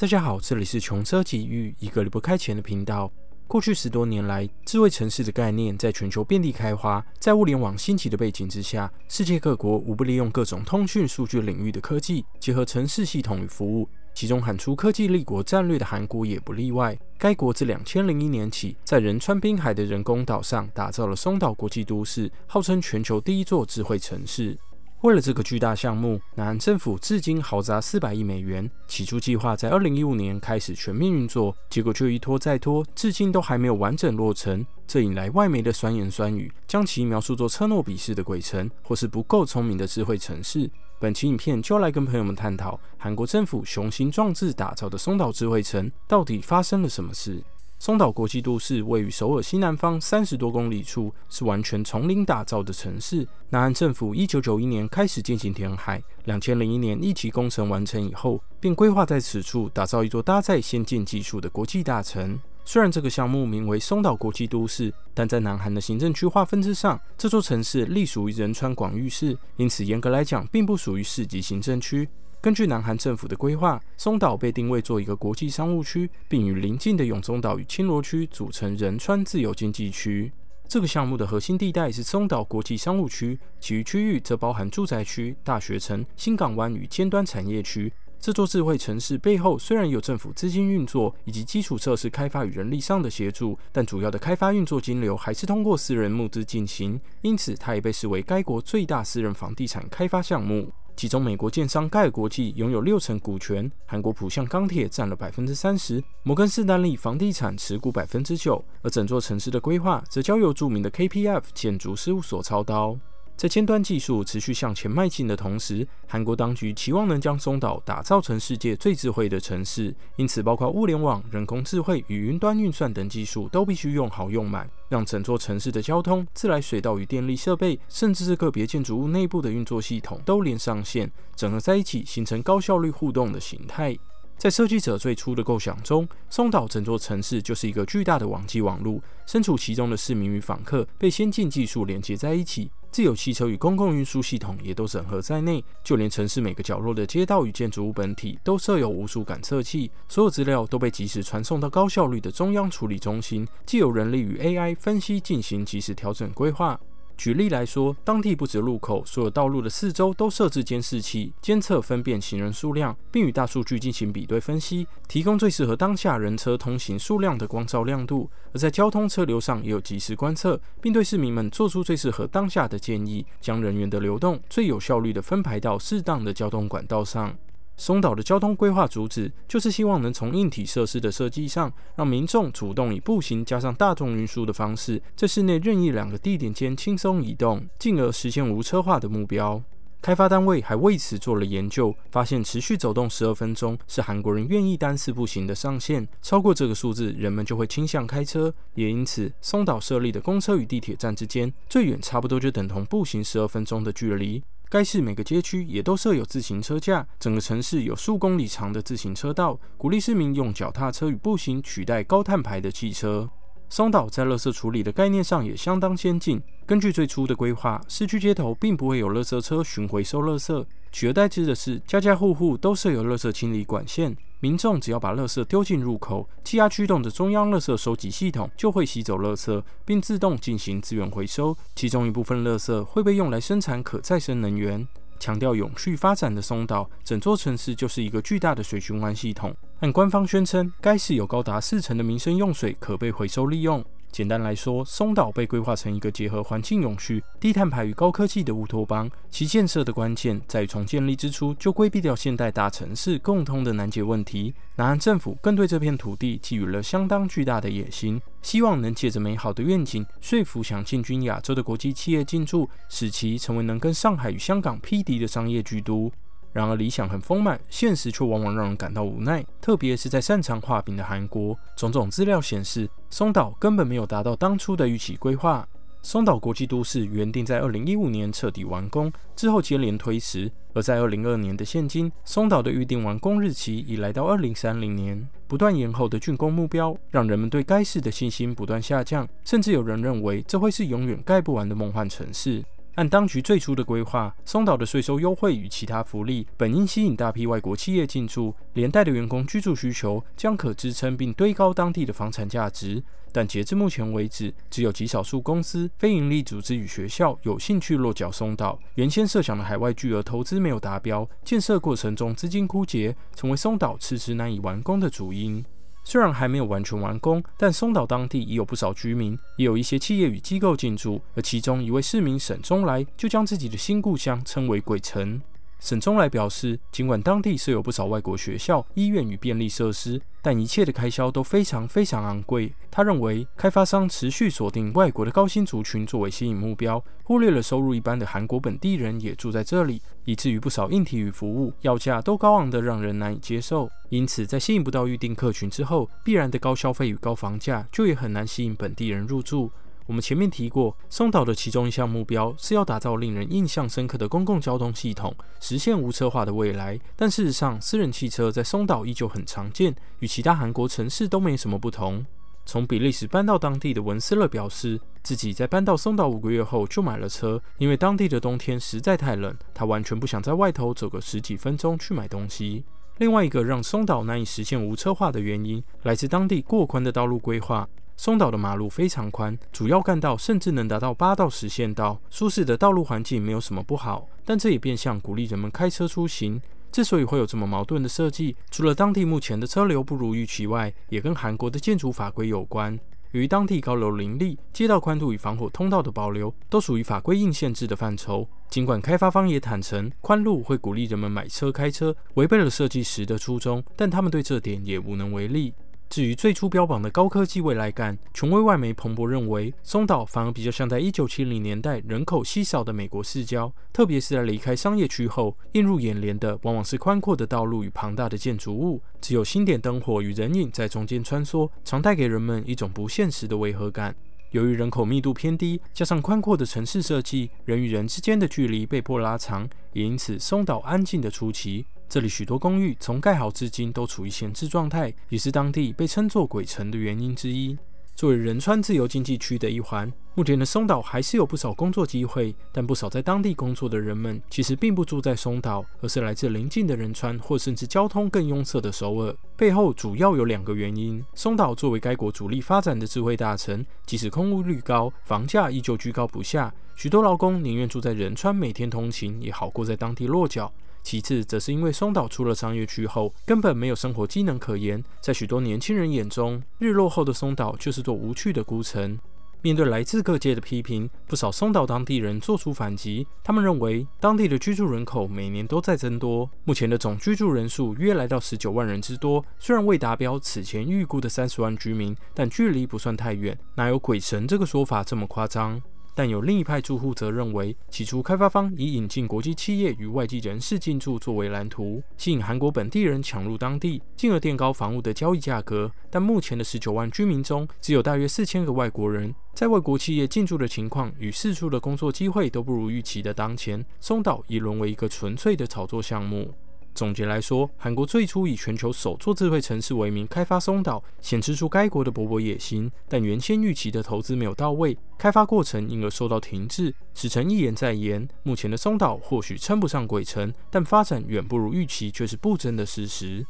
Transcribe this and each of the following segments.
大家好，这里是穷奢极遇，一个离不开钱的频道。过去十多年来，智慧城市的概念在全球遍地开花。在物联网兴起的背景之下，世界各国无不利用各种通讯、数据领域的科技，结合城市系统与服务。其中喊出科技立国战略的韩国也不例外。该国自两千零一年起，在仁川滨海的人工岛上打造了松岛国际都市，号称全球第一座智慧城市。为了这个巨大项目，南韩政府至今豪砸四百亿美元，起初计划在二零一五年开始全面运作，结果却一拖再拖，至今都还没有完整落成，这引来外媒的酸言酸语，将其描述作“车诺比式的鬼城”或是不够聪明的智慧城市。本期影片就来跟朋友们探讨，韩国政府雄心壮志打造的松岛智慧城到底发生了什么事。松岛国际都市位于首尔西南方三十多公里处，是完全从零打造的城市。南韩政府一九九一年开始进行填海，两千零一年一期工程完成以后，便规划在此处打造一座搭载先进技术的国际大城。虽然这个项目名为松岛国际都市，但在南韩的行政区划分之上，这座城市隶属于仁川广域市，因此严格来讲，并不属于市级行政区。根据南韩政府的规划，松岛被定位做一个国际商务区，并与邻近的永宗岛与青罗区组成仁川自由经济区。这个项目的核心地带是松岛国际商务区，其余区域则包含住宅区、大学城、新港湾与尖端产业区。这座智慧城市背后虽然有政府资金运作以及基础设施开发与人力上的协助，但主要的开发运作金流还是通过私人募资进行，因此它也被视为该国最大私人房地产开发项目。其中，美国建商盖国际拥有六成股权，韩国浦项钢铁占了百分之三十，摩根士丹利房地产持股百分之九，而整座城市的规划则交由著名的 KPF 建筑事务所操刀。在尖端技术持续向前迈进的同时，韩国当局期望能将松岛打造成世界最智慧的城市。因此，包括物联网、人工智慧与云端运算等技术，都必须用好用满，让整座城市的交通、自来水道与电力设备，甚至是个别建筑物内部的运作系统，都连上线，整合在一起，形成高效率互动的形态。在设计者最初的构想中，松岛整座城市就是一个巨大的网际网络。身处其中的市民与访客被先进技术连接在一起，自有汽车与公共运输系统也都整合在内。就连城市每个角落的街道与建筑物本体都设有无数感测器，所有资料都被及时传送到高效率的中央处理中心，既有人力与 AI 分析进行及时调整规划。举例来说，当地不止路口，所有道路的四周都设置监视器，监测分辨行人数量，并与大数据进行比对分析，提供最适合当下人车通行数量的光照亮度；而在交通车流上也有及时观测，并对市民们做出最适合当下的建议，将人员的流动最有效率的分排到适当的交通管道上。松岛的交通规划主旨就是希望能从硬体设施的设计上，让民众主动以步行加上大众运输的方式，在市内任意两个地点间轻松移动，进而实现无车化的目标。开发单位还为此做了研究，发现持续走动十二分钟是韩国人愿意单次步行的上限，超过这个数字，人们就会倾向开车。也因此，松岛设立的公车与地铁站之间最远差不多就等同步行十二分钟的距离。该市每个街区也都设有自行车架，整个城市有数公里长的自行车道，鼓励市民用脚踏车与步行取代高碳排的汽车。松岛在垃圾处理的概念上也相当先进。根据最初的规划，市区街头并不会有垃圾车巡回收垃圾，取而代之的是家家户户都设有垃圾清理管线。民众只要把垃圾丢进入口，气压驱动的中央垃圾收集系统就会吸走垃圾，并自动进行资源回收。其中一部分垃圾会被用来生产可再生能源。强调永续发展的松岛，整座城市就是一个巨大的水循环系统。按官方宣称，该市有高达四成的民生用水可被回收利用。简单来说，松岛被规划成一个结合环境永续、低碳排与高科技的乌托邦。其建设的关键，在从建立之初就规避掉现代大城市共通的难解问题。南韩政府更对这片土地寄予了相当巨大的野心，希望能借着美好的愿景，说服想进军亚洲的国际企业进驻，使其成为能跟上海与香港匹敌的商业巨都。然而，理想很丰满，现实却往往让人感到无奈，特别是在擅长画饼的韩国。种种资料显示。松岛根本没有达到当初的预期规划。松岛国际都市原定在二零一五年彻底完工，之后接连推迟，而在二零二年的现今，松岛的预定完工日期已来到二零三零年。不断延后的竣工目标，让人们对该市的信心不断下降，甚至有人认为这会是永远盖不完的梦幻城市。按当局最初的规划，松岛的税收优惠与其他福利本应吸引大批外国企业进驻，连带的员工居住需求将可支撑并堆高当地的房产价值。但截至目前为止，只有极少数公司、非营利组织与学校有兴趣落脚松岛。原先设想的海外巨额投资没有达标，建设过程中资金枯竭，成为松岛迟迟难以完工的主因。虽然还没有完全完工，但松岛当地已有不少居民，也有一些企业与机构进驻。而其中一位市民沈忠来就将自己的新故乡称为“鬼城”。沈忠来表示，尽管当地设有不少外国学校、医院与便利设施，但一切的开销都非常非常昂贵。他认为，开发商持续锁定外国的高薪族群作为吸引目标，忽略了收入一般的韩国本地人也住在这里，以至于不少硬体与服务要价都高昂的让人难以接受。因此，在吸引不到预定客群之后，必然的高消费与高房价就也很难吸引本地人入住。我们前面提过，松岛的其中一项目标是要打造令人印象深刻的公共交通系统，实现无车化的未来。但事实上，私人汽车在松岛依旧很常见，与其他韩国城市都没什么不同。从比利时搬到当地的文斯勒表示，自己在搬到松岛五个月后就买了车，因为当地的冬天实在太冷，他完全不想在外头走个十几分钟去买东西。另外一个让松岛难以实现无车化的原因，来自当地过宽的道路规划。松岛的马路非常宽，主要干道甚至能达到八到十线道，舒适的道路环境没有什么不好。但这也变相鼓励人们开车出行。之所以会有这么矛盾的设计，除了当地目前的车流不如预期外，也跟韩国的建筑法规有关。由于当地高楼林立，街道宽度与防火通道的保留都属于法规硬限制的范畴。尽管开发方也坦诚，宽路会鼓励人们买车开车，违背了设计时的初衷，但他们对这点也无能为力。至于最初标榜的高科技未来感，权威外媒彭博认为，松岛反而比较像在1970年代人口稀少的美国市郊，特别是在离开商业区后，映入眼帘的往往是宽阔的道路与庞大的建筑物，只有星点灯火与人影在中间穿梭，常带给人们一种不现实的违和感。由于人口密度偏低，加上宽阔的城市设计，人与人之间的距离被迫拉长，也因此松岛安静的出奇。这里许多公寓从盖好至今都处于闲置状态，也是当地被称作“鬼城”的原因之一。作为仁川自由经济区的一环，目前的松岛还是有不少工作机会，但不少在当地工作的人们其实并不住在松岛，而是来自邻近的仁川，或甚至交通更拥塞的首尔。背后主要有两个原因：松岛作为该国主力发展的智慧大城，即使空屋率高，房价依旧居高不下。许多劳工宁愿住在仁川，每天通勤，也好过在当地落脚。其次，则是因为松岛出了商业区后，根本没有生活机能可言。在许多年轻人眼中，日落后的松岛就是座无趣的孤城。面对来自各界的批评，不少松岛当地人做出反击。他们认为，当地的居住人口每年都在增多，目前的总居住人数约来到十九万人之多。虽然未达标此前预估的三十万居民，但距离不算太远，哪有鬼神这个说法这么夸张？但有另一派住户则认为，起初开发方以引进国际企业与外籍人士进驻作为蓝图，吸引韩国本地人抢入当地，进而垫高房屋的交易价格。但目前的十九万居民中，只有大约四千个外国人，在外国企业进驻的情况与四处的工作机会都不如预期的当前，松岛已沦为一个纯粹的炒作项目。总结来说，韩国最初以全球首座智慧城市为名开发松岛，显示出该国的勃勃野心。但原先预期的投资没有到位，开发过程因而受到停滞。此城一言在言，目前的松岛或许称不上鬼城，但发展远不如预期却是不争的事实。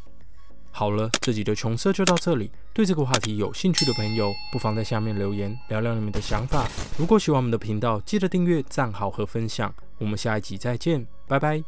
好了，这集的穷瑟就到这里。对这个话题有兴趣的朋友，不妨在下面留言聊聊你们的想法。如果喜欢我们的频道，记得订阅、赞好和分享。我们下一集再见，拜拜。